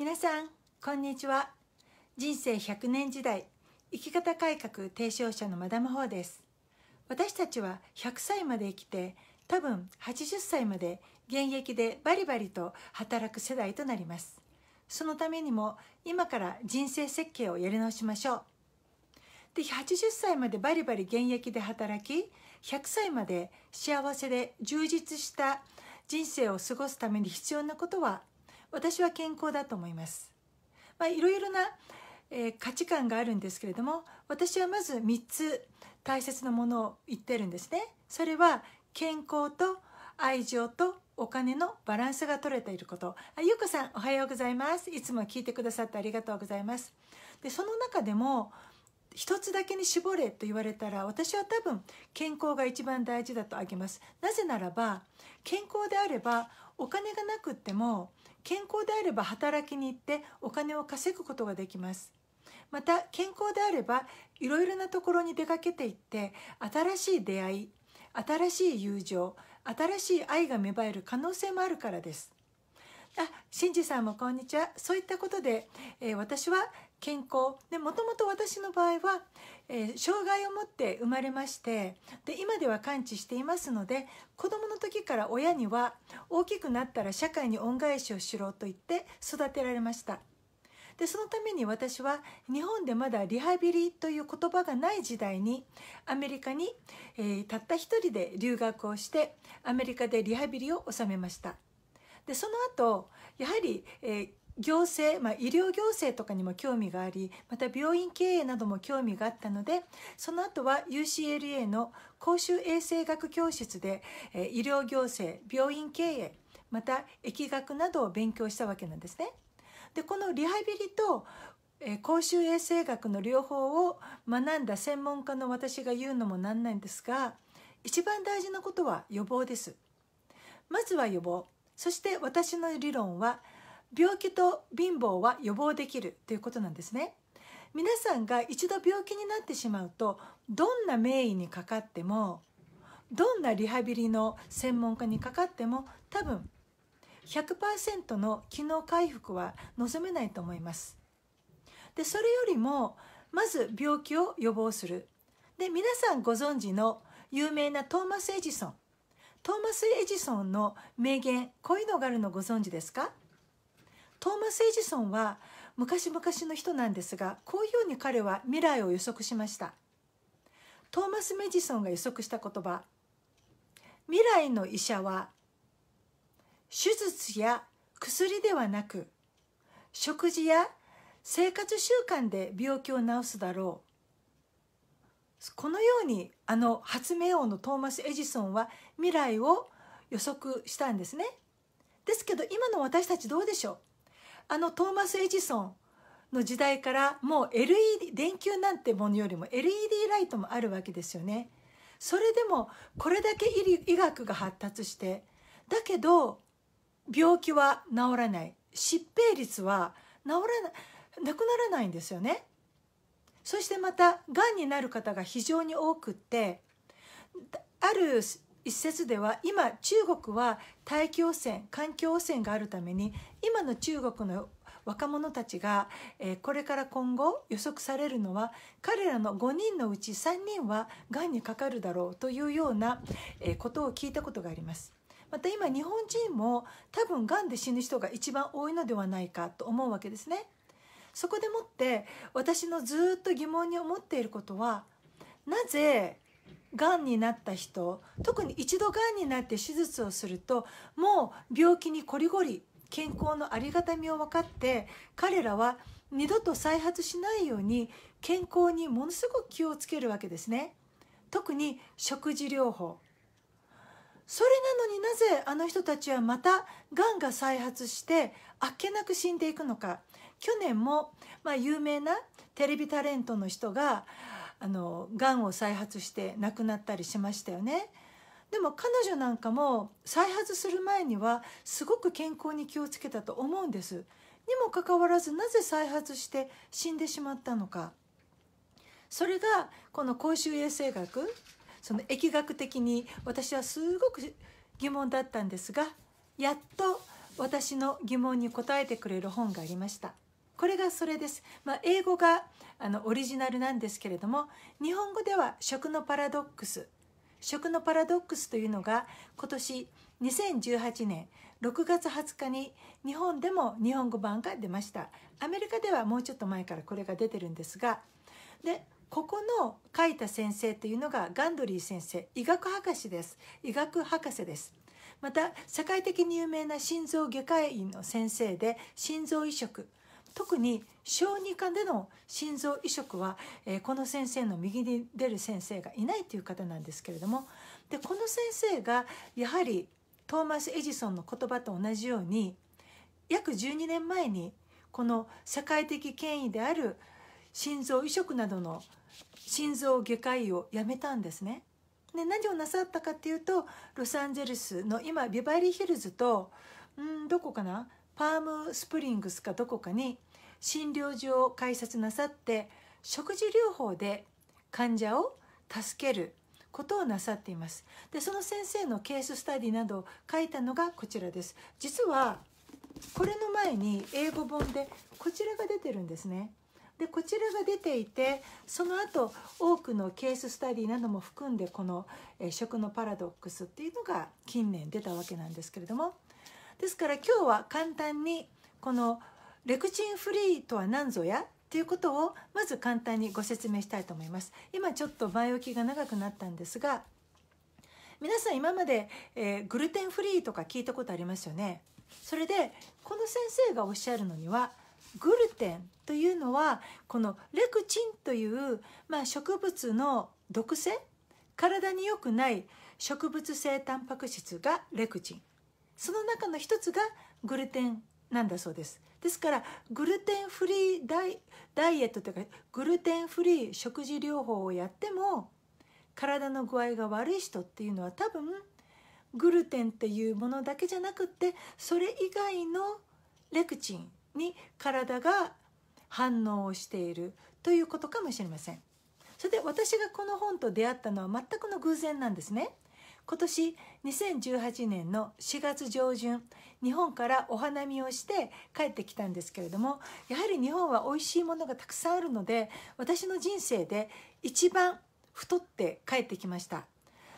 皆さんこんにちは人生100年時代生き方改革提唱者のマダム・ホーです私たちは100歳まで生きて多分80歳まで現役でバリバリと働く世代となりますそのためにも今から人生設計をやり直しましょうで80歳までバリバリ現役で働き100歳まで幸せで充実した人生を過ごすために必要なことは私は健康だと思います。まあ、いろいろな、えー、価値観があるんですけれども私はまず3つ大切なものを言ってるんですね。それは健康と愛情とお金のバランスが取れていることあゆうこさんおはようございますいつも聞いてくださってありがとうございますでその中でも一つだけに絞れと言われたら私は多分健康が一番大事だと挙げますなぜならば健康であればお金がなくっても健康であれば働きに行ってお金を稼ぐことができますまた健康であればいろいろなところに出かけていって新しい出会い新しい友情新しい愛が芽生える可能性もあるからですあ、しんじさんもこんにちはそういったことで、えー、私は健康でもともと私の場合はえー、障害を持って生まれましてで今では完治していますので子どもの時から親には大きくなったら社会に恩返しをしろと言って育てられましたでそのために私は日本でまだリハビリという言葉がない時代にアメリカに、えー、たった一人で留学をしてアメリカでリハビリを収めましたでその後やはり、えー、行政、まあ、医療行政とかにも興味がありまた病院経営なども興味があったのでその後は UCLA の公衆衛生学教室で医療行政病院経営また疫学などを勉強したわけなんですね。でこのリハビリと公衆衛生学の両方を学んだ専門家の私が言うのもなんないんですが一番大事なことは予防です。まずは予防そして私の理論は「病気と貧乏は予防できるということなんですね皆さんが一度病気になってしまうとどんな名医にかかってもどんなリハビリの専門家にかかっても多分100%の機能回復は望めないと思いますでそれよりもまず病気を予防するで皆さんご存知の有名なトーマス・エジソントーマス・エジソンの名言こういうのがあるのご存知ですかトーマス・エジソンは昔々の人なんですがこういうように彼は未来を予測しましたトーマス・メジソンが予測した言葉未来の医者は手術や薬ではなく食事や生活習慣で病気を治すだろうこのようにあの発明王のトーマス・エジソンは未来を予測したんですねですけど今の私たちどうでしょうあのトーマス・エジソンの時代からもう LED 電球なんてものよりも LED ライトもあるわけですよね。それでもこれだけ医学が発達してだけど病気は治らない疾病率は治らななくならないんですよね。そしてまたがんになる方が非常に多くってある一説では今中国は大気汚染環境汚染があるために今の中国の若者たちが、えこれから今後予測されるのは彼らの5人のうち3人はがんにかかるだろうというような、えことを聞いたことがあります。また今日本人も多分がんで死ぬ人が一番多いのではないかと思うわけですね。そこでもって私のずっと疑問に思っていることはなぜがんになった人特に一度がんになって手術をするともう病気にこりごり健康のありがたみを分かって彼らは二度と再発しないように健康にものすごく気をつけるわけですね特に食事療法それなのになぜあの人たちはまたがんが再発してあっけなく死んでいくのか去年も、まあ、有名なテレビタレントの人があの癌を再発して亡くなったりしましたよね。でも彼女なんかも再発する前にはすごく健康に気をつけたと思うんです。にもかかわらずなぜ再発して死んでしまったのか。それがこの公衆衛生学その疫学的に私はすごく疑問だったんですがやっと私の疑問に答えてくれる本がありました。これがそれです、まあ、英語があのオリジナルなんですけれども日本語では食のパラドックス食のパラドックスというのが今年2018年6月20日に日本でも日本語版が出ましたアメリカではもうちょっと前からこれが出てるんですがでここの書いた先生というのがガンドリー先生医学博士です医学博士ですまた世界的に有名な心臓外科医の先生で心臓移植特に小児科での心臓移植は、えー、この先生の右に出る先生がいないという方なんですけれどもでこの先生がやはりトーマス・エジソンの言葉と同じように約12年前にこの社会的権威である心臓移植などの心臓外科医をやめたんですね。で何をなさったかっていうとロサンゼルスの今ビバリーヒルズとうんどこかなパームスプリングスかどこかに診療所を開設なさって食事療法で患者を助けることをなさっていますでその先生のケーススタディなどを書いたのがこちらです実はこれの前に英語本でこちらが出てるんですねでこちらが出ていてその後多くのケーススタディなども含んでこの「食のパラドックス」っていうのが近年出たわけなんですけれどもですから今日は簡単にこのレクチンフリーとは何ぞやということをまず簡単にご説明したいと思います今ちょっと前置きが長くなったんですが皆さん今まで、えー、グルテンフリーとか聞いたことありますよねそれでこの先生がおっしゃるのにはグルテンというのはこのレクチンという、まあ、植物の毒性体に良くない植物性タンパク質がレクチンその中の一つがグルテンなんだそうですですからグルテンフリーダイダイエットというかグルテンフリー食事療法をやっても体の具合が悪い人っていうのは多分グルテンっていうものだけじゃなくってそれ以外のレクチンに体が反応をしているということかもしれません。それで私がこの本と出会ったのは全くの偶然なんですね。今年2018年の4月上旬日本からお花見をして帰ってきたんですけれどもやはり日本は美味しいものがたくさんあるので私の人生で一番太って帰ってきました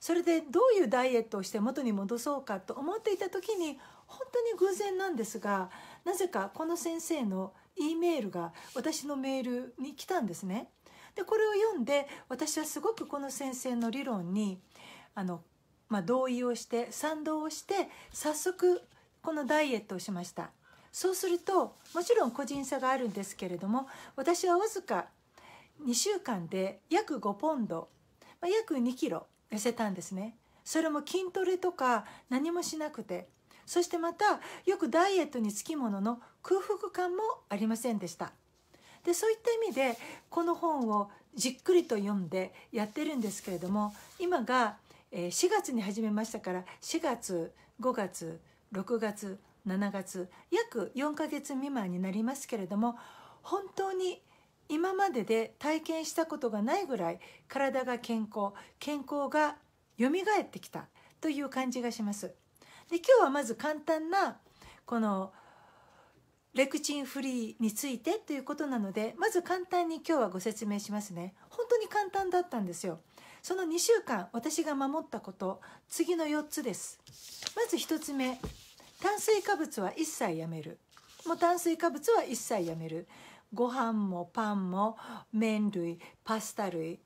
それでどういうダイエットをして元に戻そうかと思っていた時に本当に偶然なんですがなぜかこの先生の E メールが私のメールに来たんですねでこれを読んで私はすごくこの先生の理論にあのまあ、同意をして賛同をして早速このダイエットをしましたそうするともちろん個人差があるんですけれども私はわずか2週間で約5ポンド、まあ、約2キロ痩せたんですねそれも筋トレとか何もしなくてそしてまたよくダイエットにつきものの空腹感もありませんでしたでそういった意味でこの本をじっくりと読んでやってるんですけれども今がえ4月に始めましたから4月5月6月7月約4ヶ月未満になりますけれども本当に今までで体験したことがないぐらい体が健康健康が蘇ってきたという感じがします。で今日はまず簡単なこのレクチンフリーについてということなのでまず簡単に今日はご説明しますね。本当に簡単だったんですよ。その2週間私が守ったこと次の4つですまず1つ目炭水化物は一切やめるもう炭水化物は一切やめるご飯もパンも麺類パスタ類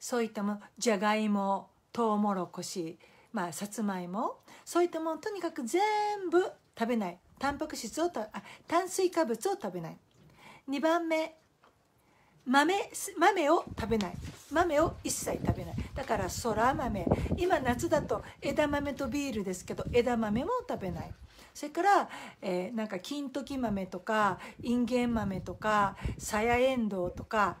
そういったものじゃがいもとうもろこしまあさつまいもそういったものとにかく全部食べないタンパク質をたあ炭水化物を食べない2番目豆豆を食べない豆を一切食べないだからそら豆今夏だと枝豆とビールですけど枝豆も食べないそれから、えー、なんか金時豆とかインゲン豆とかさやえんどうとか、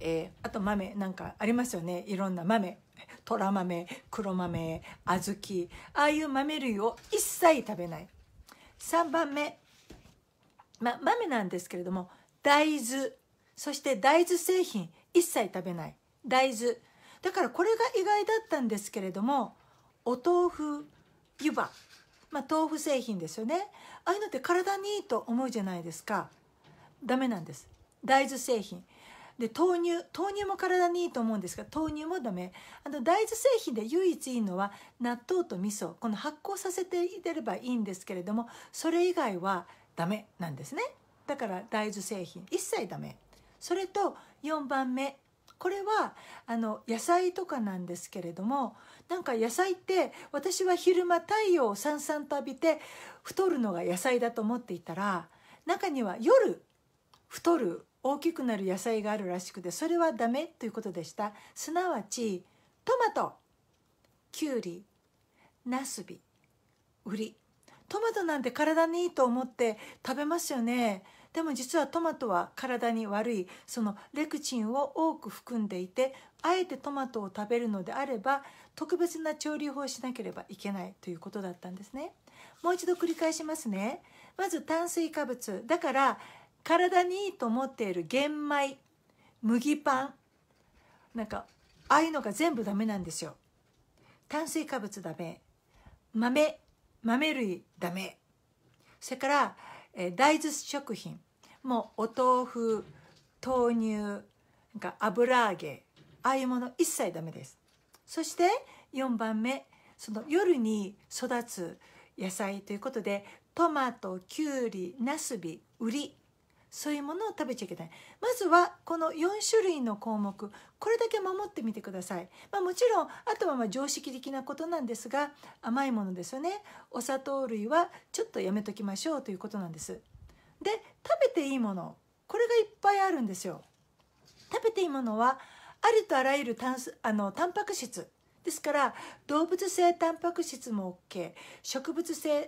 えー、あと豆なんかありますよねいろんな豆とら豆黒豆小豆ああいう豆類を一切食べない3番目、ま、豆なんですけれども大豆そして大豆製品一切食べない大豆だからこれが意外だったんですけれどもお豆腐湯葉、まあ、豆腐製品ですよねああいうのって体にいいと思うじゃないですかダメなんです大豆製品で豆乳豆乳も体にいいと思うんですが豆乳もダメあの大豆製品で唯一いいのは納豆と味噌この発酵させていればいいんですけれどもそれ以外はダメなんですねだから大豆製品一切ダメそれと4番目これはあの野菜とかなんですけれどもなんか野菜って私は昼間太陽をさんさんと浴びて太るのが野菜だと思っていたら中には夜太る大きくなる野菜があるらしくてそれはダメということでしたすなわちトマトきゅうりなすびウリトマトなんて体にいいと思って食べますよねでも実はトマトは体に悪いそのレクチンを多く含んでいてあえてトマトを食べるのであれば特別な調理法をしなければいけないということだったんですね。もう一度繰り返しますね。まず炭水化物だから体にいいと思っている玄米麦パンなんかああいうのが全部ダメなんですよ。炭水化物ダメ豆豆類ダメそれからえ大豆食品もうお豆腐豆乳なんか油揚げああいうもの一切ダメですそして4番目その夜に育つ野菜ということでトマトきゅうりなすびうりそういうものを食べちゃいけないまずはこの4種類の項目これだけ守ってみてください、まあ、もちろんあとはま常識的なことなんですが甘いものですよねお砂糖類はちょっとやめときましょうということなんですで食べていいものこれがいっぱいあるんですよ食べていいものはありとあらゆるタンスあのタンパク質ですから動物性タンパク質も OK 植物性ん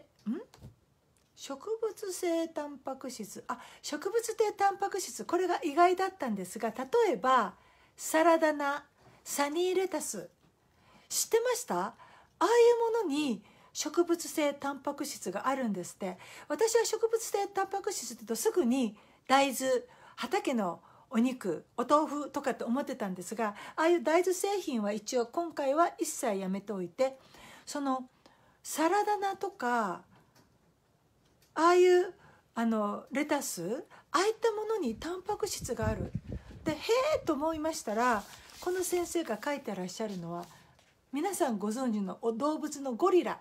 植物性タンパク質あ植物性タンパク質これが意外だったんですが例えばサラダ菜サニーレタス知ってましたああいうものに植物性タンパク質があるんですって私は植物性タンパク質ってとすぐに大豆畑のお肉お豆腐とかって思ってたんですがああいう大豆製品は一応今回は一切やめておいてそのサラダ菜とかああいうあのレタスああいったものにタンパク質があるでへえと思いましたらこの先生が書いてらっしゃるのは皆さんご存知のお動物のゴリラ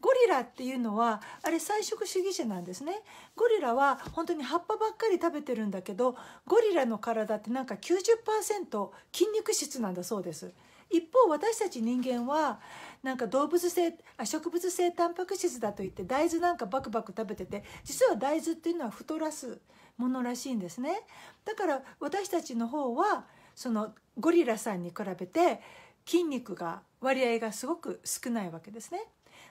ゴリラっていうのはあれ菜食主義者なんですねゴリラは本当に葉っぱばっかり食べてるんだけどゴリラの体ってなんか90%筋肉質なんだそうです一方私たち人間はなんか動物性植物性タンパク質だといって大豆なんかバクバク食べてて実は大豆っていうのは太らすものらしいんですねだから私たちの方はそのゴリラさんに比べて筋肉が割合がすごく少ないわけですね。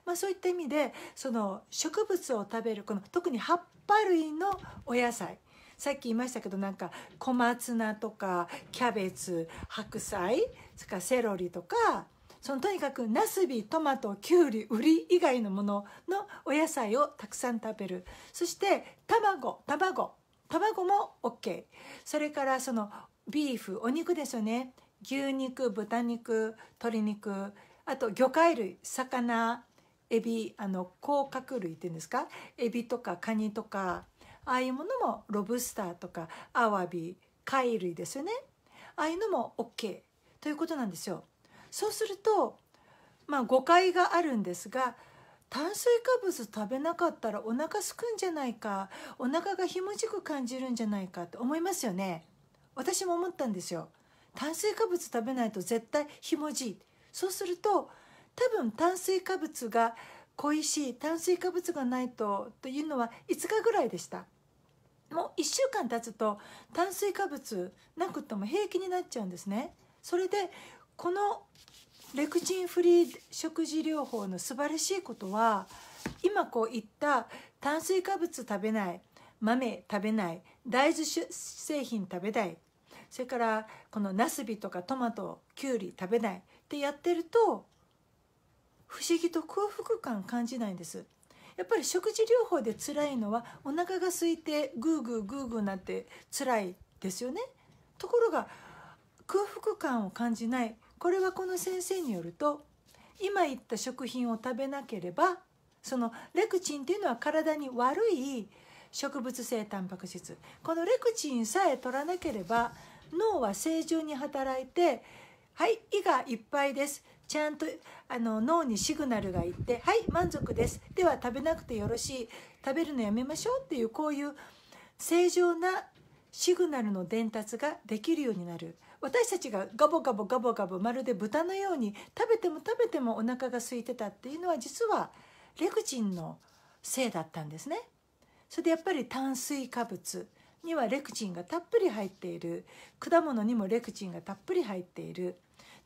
まあ、そういった意味でその植物を食べるこの特に葉っぱ類のお野菜さっき言いましたけどなんか小松菜とかキャベツ白菜そかセロリとかそのとにかくナスビトマトきゅうりウリ以外のもののお野菜をたくさん食べるそして卵卵卵も OK それからそのビーフお肉ですよね牛肉豚肉鶏肉あと魚介類魚エビあの甲殻類っていうんですかエビとかカニとかああいうものもロブスターとかアワビ貝類ですよねああいうのも OK ということなんですよ。そうするとまあ誤解があるんですが炭水化物食べなかったらお腹すくんじゃないかお腹がひもじく感じるんじゃないかって思いますよね私も思ったんですよ炭水化物食べないと絶対ひもじいそうすると多分炭水化物が恋しい炭水化物がないとというのは5日ぐらいでしたもう1週間経つと炭水化物なくとも平気になっちゃうんですね。それでこのレクチンフリー食事療法の素晴らしいことは今こう言った炭水化物食べない豆食べない大豆製品食べないそれからこのなすびとかトマトきゅうり食べないってやってると不思議と空腹感感じないんですやっぱり食事療法で辛いのはお腹が空いてグーグーグーグーなって辛いですよねところが空腹感を感じないこれはこの先生によると今言った食品を食べなければそのレクチンっていうのは体に悪い植物性タンパク質このレクチンさえ取らなければ脳は正常に働いてはい胃がいっぱいですちゃんとあの脳にシグナルがいって「はい満足です」では食べなくてよろしい食べるのやめましょうっていうこういう正常なシグナルの伝達ができるようになる私たちがガボガボガボガボまるで豚のように食べても食べてもお腹が空いてたっていうのは実はレクチンのせいだったんですね。それでやっぱり炭水化物にはレクチンがたっぷり入っている果物にもレクチンがたっぷり入っている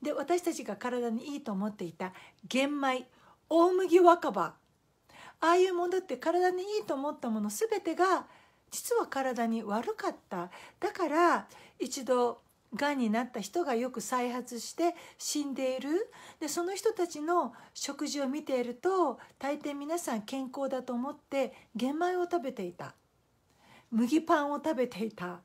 で私たちが体にいいと思っていた玄米大麦若葉ああいうものって体にいいと思ったもの全てが実は体に悪かっただから一度がんになった人がよく再発して死んでいるでその人たちの食事を見ていると大抵皆さん健康だと思って玄米を食べていた麦パンを食べていた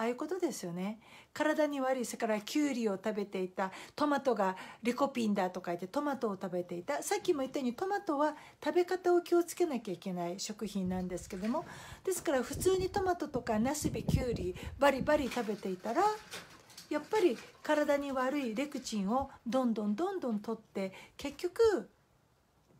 ああいうことですよね体に悪いそれからきゅうりを食べていたトマトがリコピンだと書いてトマトを食べていたさっきも言ったようにトマトは食べ方を気をつけなきゃいけない食品なんですけどもですから普通にトマトとかナスビきゅうりバリバリ食べていたらやっぱり体に悪いレクチンをどんどんどんどんとって結局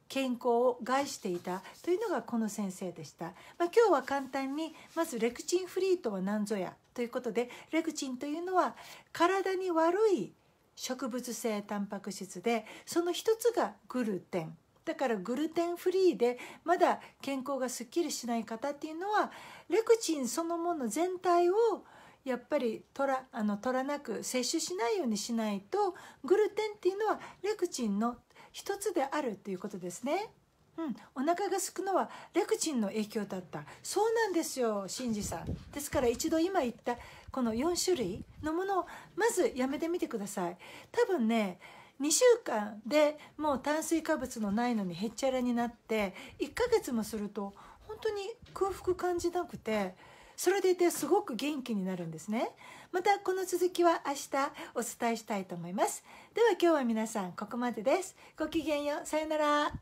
健康を害していたというのがこの先生でした、まあ、今日は簡単にまずレクチンフリーとは何ぞやということでレクチンというのは体に悪い植物性タンパク質でその一つがグルテンだからグルテンフリーでまだ健康がすっきりしない方っていうのはレクチンそのもの全体をやっぱり取らあの取らなく摂取しないようにしないとグルテンっていうのはレクチンの一つであるということですね。うん、お腹がすくのはレクチンの影響だったそうなんですよ真司さんですから一度今言ったこの4種類のものをまずやめてみてください多分ね2週間でもう炭水化物のないのにへっちゃらになって1ヶ月もすると本当に空腹感じなくてそれでいてすごく元気になるんですねまたこの続きは明日お伝えしたいと思いますでは今日は皆さんここまでですごきげんようさよなら